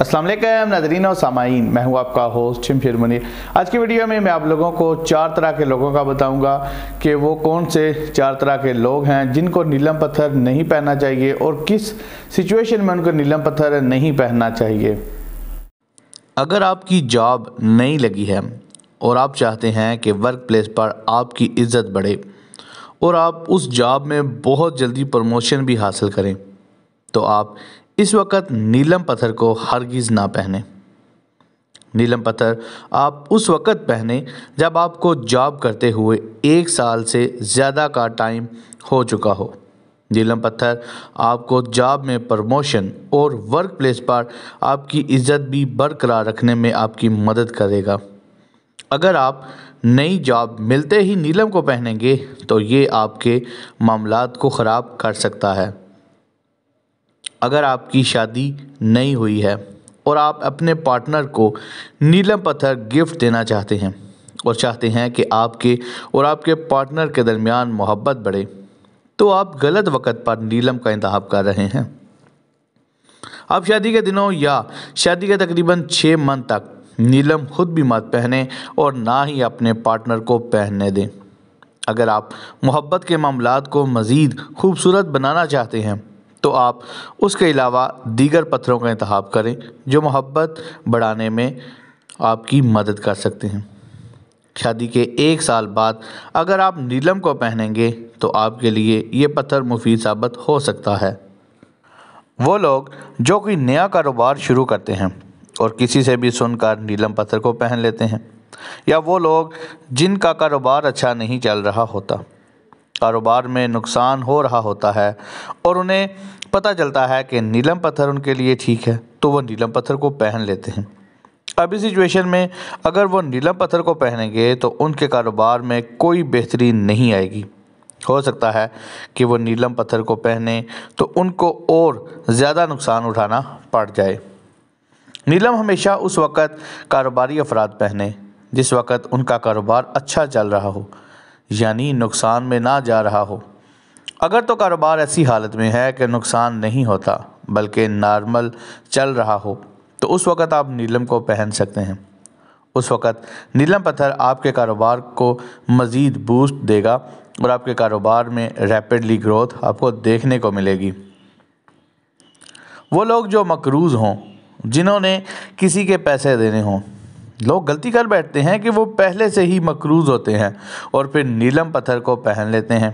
असलम नजरीन और सामाइन मैं हूँ आपका होस्ट शमशेर मुनीर आज की वीडियो में मैं आप लोगों को चार तरह के लोगों का बताऊंगा कि वो कौन से चार तरह के लोग हैं जिनको नीलम पत्थर नहीं पहनना चाहिए और किस सिचुएशन में उनको नीलम पत्थर नहीं पहनना चाहिए अगर आपकी जॉब नहीं लगी है और आप चाहते हैं कि वर्क प्लेस पर आपकी इज़्ज़त बढ़े और आप उस जॉब में बहुत जल्दी प्रमोशन भी हासिल करें तो आप इस वक्त नीलम पत्थर को हरगिज़ ना पहने नीलम पत्थर आप उस वक़्त पहने जब आपको जॉब करते हुए एक साल से ज़्यादा का टाइम हो चुका हो नीलम पत्थर आपको जॉब में प्रमोशन और वर्क प्लेस पर आपकी इज्जत भी बरकरार रखने में आपकी मदद करेगा अगर आप नई जॉब मिलते ही नीलम को पहनेंगे तो ये आपके मामला को ख़राब कर सकता है अगर आपकी शादी नहीं हुई है और आप अपने पार्टनर को नीलम पत्थर गिफ्ट देना चाहते हैं और चाहते हैं कि आपके और आपके पार्टनर के दरमियान मोहब्बत बढ़े तो आप गलत वक्त पर नीलम का इंतब कर रहे हैं आप शादी के दिनों या शादी के तकरीबन छः मंथ तक नीलम खुद भी मत पहने और ना ही अपने पार्टनर को पहनने दें अगर आप मोहब्बत के मामला को मज़ीद खूबसूरत बनाना चाहते हैं तो आप उसके अलावा दीगर पत्थरों का इंतखब करें जो मोहब्बत बढ़ाने में आपकी मदद कर सकते हैं शादी के एक साल बाद अगर आप नीलम को पहनेंगे तो आपके लिए ये पत्थर मुफीद साबित हो सकता है वो लोग जो कोई नया कारोबार शुरू करते हैं और किसी से भी सुनकर नीलम पत्थर को पहन लेते हैं या वो लोग जिनका कारोबार अच्छा नहीं चल रहा होता कारोबार में नुकसान हो रहा होता है और उन्हें पता चलता है कि नीलम पत्थर उनके लिए ठीक है तो वो नीलम पत्थर को पहन लेते हैं अभी सिचुएशन में अगर वो नीलम पत्थर को पहनेंगे तो उनके कारोबार में कोई बेहतरी नहीं आएगी हो सकता है कि वो नीलम पत्थर को पहने तो उनको और ज़्यादा नुकसान उठाना पड़ जाए नीलम हमेशा उस वक़्त कारोबारी अफराद पहने जिस वक़्त उनका कारोबार अच्छा चल रहा हो यानी नुकसान में ना जा रहा हो अगर तो कारोबार ऐसी हालत में है कि नुकसान नहीं होता बल्कि नॉर्मल चल रहा हो तो उस वक़्त आप नीलम को पहन सकते हैं उस वक़्त नीलम पत्थर आपके कारोबार को मज़ीद बूस्ट देगा और आपके कारोबार में रैपिडली ग्रोथ आपको देखने को मिलेगी वो लोग जो मकरूज़ हों जिन्होंने किसी के पैसे देने हों लोग गलती कर बैठते हैं कि वो पहले से ही मकरूज होते हैं और फिर नीलम पत्थर को पहन लेते हैं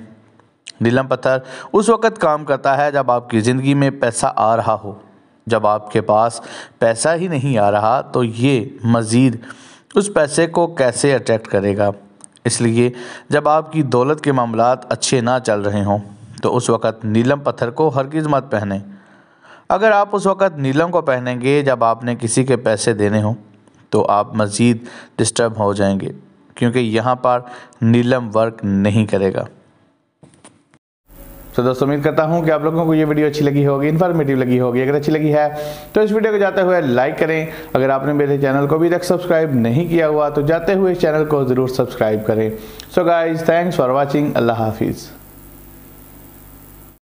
नीलम पत्थर उस वक़्त काम करता है जब आपकी ज़िंदगी में पैसा आ रहा हो जब आपके पास पैसा ही नहीं आ रहा तो ये मज़ीद उस पैसे को कैसे अट्रैक्ट करेगा इसलिए जब आपकी दौलत के मामला अच्छे ना चल रहे हों तो उस वक़्त नीलम पत्थर को हर मत पहने अगर आप उस वक़्त नीलम को पहनेंगे जब आपने किसी के पैसे देने हों तो आप मज़ीद डिस्टर्ब हो जाएंगे क्योंकि यहाँ पर नीलम वर्क नहीं करेगा तो दोस्तों उम्मीद करता हूँ कि आप लोगों को ये वीडियो अच्छी लगी होगी इन्फॉर्मेटिव लगी होगी अगर अच्छी लगी है तो इस वीडियो को जाते हुए लाइक करें अगर आपने मेरे चैनल को अभी तक सब्सक्राइब नहीं किया हुआ तो जाते हुए इस चैनल को ज़रूर सब्सक्राइब करें so guys thanks for watching अल्लाह हाफिज़